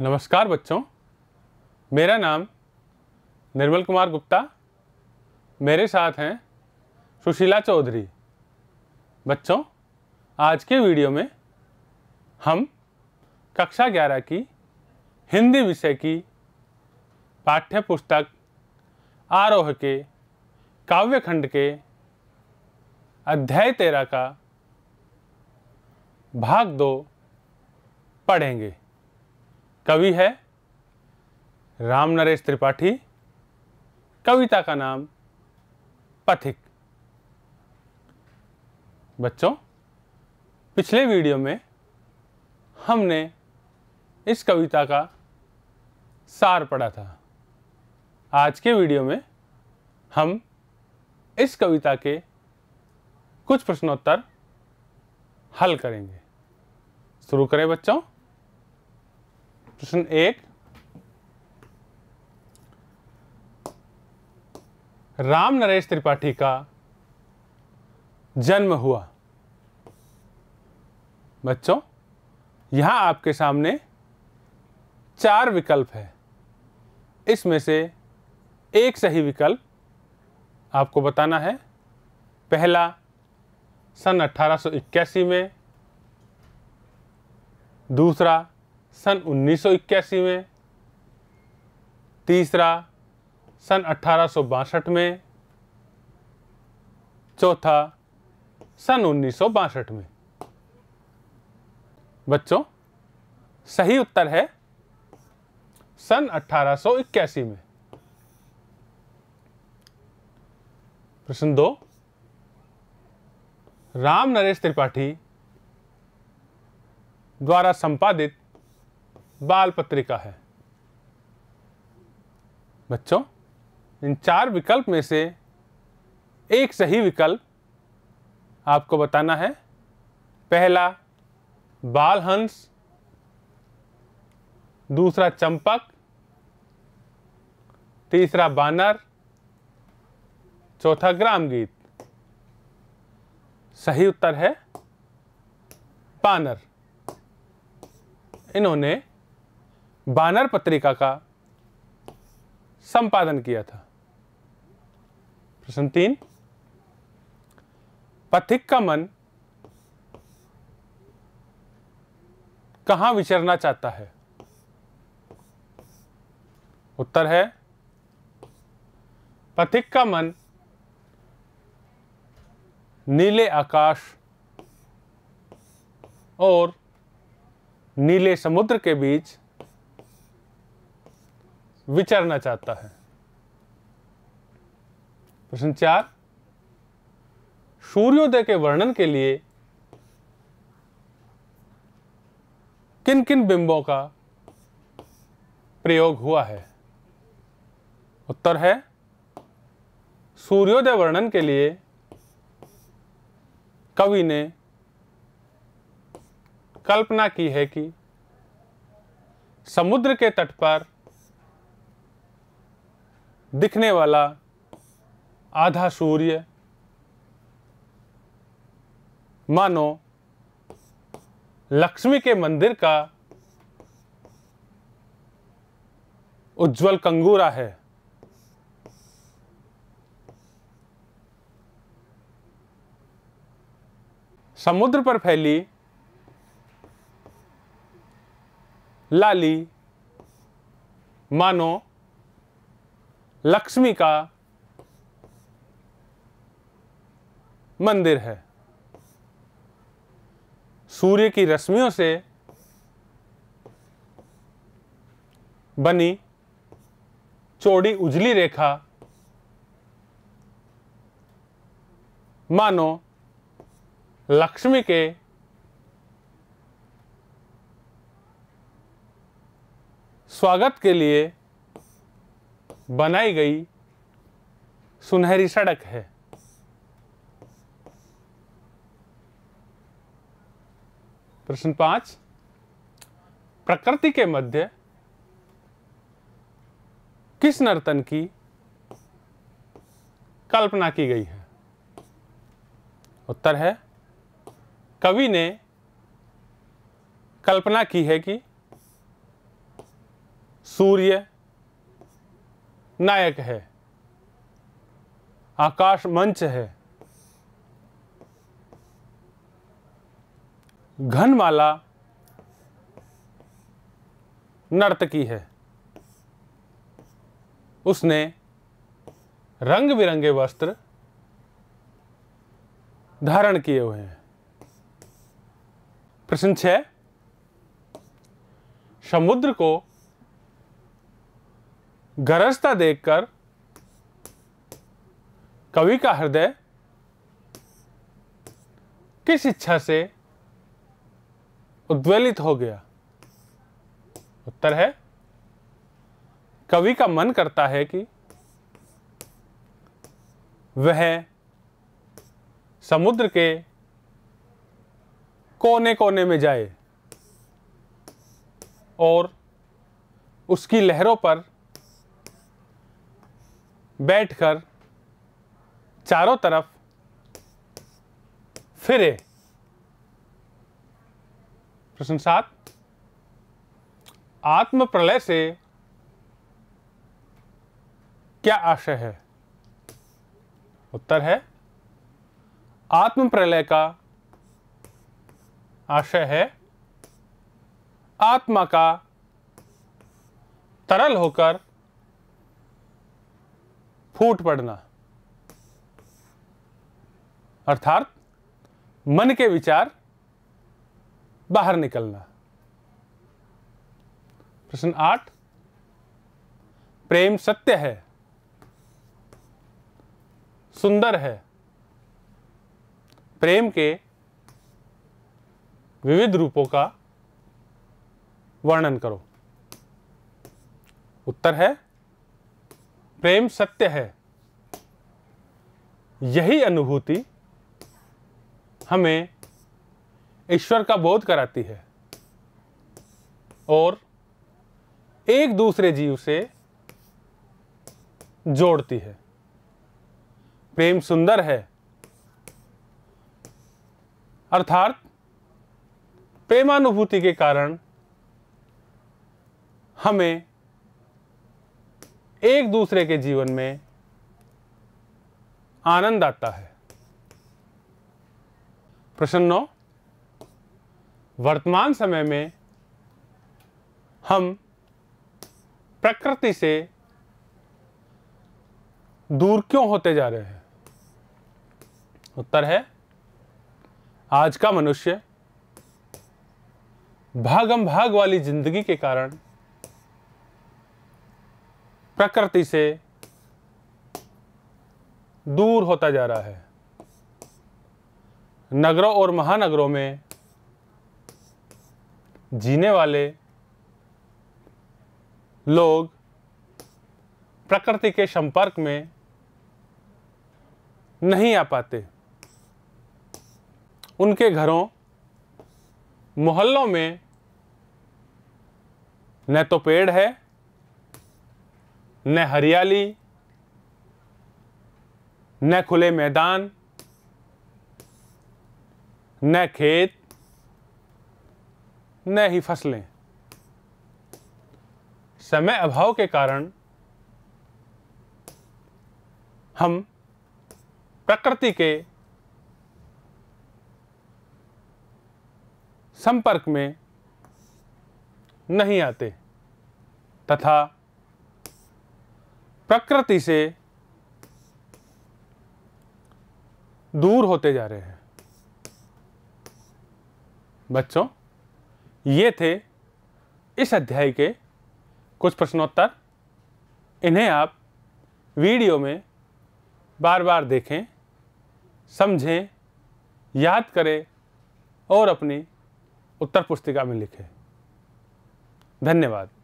नमस्कार बच्चों मेरा नाम निर्मल कुमार गुप्ता मेरे साथ हैं सुशीला चौधरी बच्चों आज के वीडियो में हम कक्षा ग्यारह की हिंदी विषय की पाठ्य पुस्तक आरोह के काव्य खंड के अध्याय तेरह का भाग दो पढ़ेंगे कवि है राम नरेश त्रिपाठी कविता का नाम पथिक बच्चों पिछले वीडियो में हमने इस कविता का सार पढ़ा था आज के वीडियो में हम इस कविता के कुछ प्रश्नोत्तर हल करेंगे शुरू करें बच्चों प्रश्न एक राम नरेश त्रिपाठी का जन्म हुआ बच्चों यहां आपके सामने चार विकल्प है इसमें से एक सही विकल्प आपको बताना है पहला सन 1881 में दूसरा सन 1981 में तीसरा सन अठारह में चौथा सन उन्नीस में बच्चों सही उत्तर है सन 1881 में प्रश्न दो राम नरेश त्रिपाठी द्वारा संपादित बाल पत्रिका है बच्चों इन चार विकल्प में से एक सही विकल्प आपको बताना है पहला बाल हंस दूसरा चंपक तीसरा बानर चौथा ग्राम गीत सही उत्तर है बानर इन्होंने बानर पत्रिका का संपादन किया था प्रश्न तीन पथिक का मन कहां विचरना चाहता है उत्तर है पथिक का मन नीले आकाश और नीले समुद्र के बीच विचरना चाहता है प्रश्न चार सूर्योदय के वर्णन के लिए किन किन बिंबों का प्रयोग हुआ है उत्तर है सूर्योदय वर्णन के लिए कवि ने कल्पना की है कि समुद्र के तट पर दिखने वाला आधा सूर्य मानो लक्ष्मी के मंदिर का उज्जवल कंगूरा है समुद्र पर फैली लाली मानो लक्ष्मी का मंदिर है सूर्य की रश्मियों से बनी चौड़ी उजली रेखा मानो लक्ष्मी के स्वागत के लिए बनाई गई सुनहरी सड़क है प्रश्न पांच प्रकृति के मध्य किस नर्तन की कल्पना की गई है उत्तर है कवि ने कल्पना की है कि सूर्य नायक है आकाश मंच है घनमाला नर्तकी है उसने रंग बिरंगे वस्त्र धारण किए हुए हैं प्रश्न छ समुद्र को गरजता देखकर कवि का हृदय किस इच्छा से उद्वेलित हो गया उत्तर है कवि का मन करता है कि वह समुद्र के कोने कोने में जाए और उसकी लहरों पर बैठकर चारों तरफ फिरे प्रश्न सात आत्म प्रलय से क्या आशय है उत्तर है आत्म प्रलय का आशय है आत्मा का तरल होकर फूट पड़ना अर्थात मन के विचार बाहर निकलना प्रश्न आठ प्रेम सत्य है सुंदर है प्रेम के विविध रूपों का वर्णन करो उत्तर है प्रेम सत्य है यही अनुभूति हमें ईश्वर का बोध कराती है और एक दूसरे जीव से जोड़ती है प्रेम सुंदर है अर्थात प्रेमानुभूति के कारण हमें एक दूसरे के जीवन में आनंद आता है प्रश्न नौ वर्तमान समय में हम प्रकृति से दूर क्यों होते जा रहे हैं उत्तर है आज का मनुष्य भागम भाग वाली जिंदगी के कारण प्रकृति से दूर होता जा रहा है नगरों और महानगरों में जीने वाले लोग प्रकृति के संपर्क में नहीं आ पाते उनके घरों मोहल्लों में न तो पेड़ है न हरियाली न खुले मैदान न खेत न ही फसलें समय अभाव के कारण हम प्रकृति के संपर्क में नहीं आते तथा प्रकृति से दूर होते जा रहे हैं बच्चों ये थे इस अध्याय के कुछ प्रश्नोत्तर इन्हें आप वीडियो में बार बार देखें समझें याद करें और अपनी उत्तर पुस्तिका में लिखें धन्यवाद